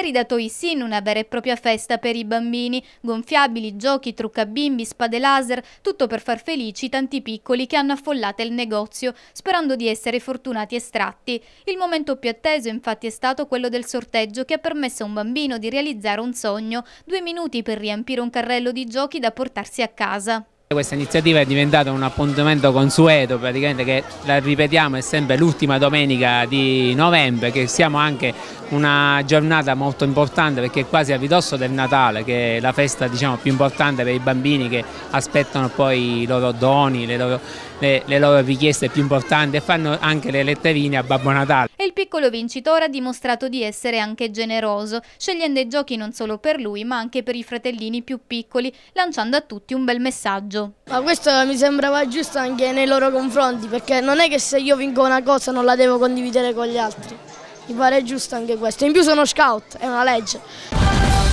Ieri da Toy Sin una vera e propria festa per i bambini, gonfiabili, giochi, trucca bimbi, spade laser, tutto per far felici tanti piccoli che hanno affollato il negozio, sperando di essere fortunati estratti. Il momento più atteso infatti è stato quello del sorteggio che ha permesso a un bambino di realizzare un sogno, due minuti per riempire un carrello di giochi da portarsi a casa. Questa iniziativa è diventata un appuntamento consueto, praticamente che la ripetiamo è sempre l'ultima domenica di novembre, che siamo anche una giornata molto importante perché è quasi a ridosso del Natale, che è la festa diciamo, più importante per i bambini che aspettano poi i loro doni, le loro, le, le loro richieste più importanti e fanno anche le letterine a Babbo Natale. E il piccolo vincitore ha dimostrato di essere anche generoso, scegliendo i giochi non solo per lui ma anche per i fratellini più piccoli, lanciando a tutti un bel messaggio peso. Ma questo mi sembrava giusto anche nei loro confronti, perché non è che se io vinco una cosa non la devo condividere con gli altri. Mi pare giusto anche questo. In più sono scout, è una legge.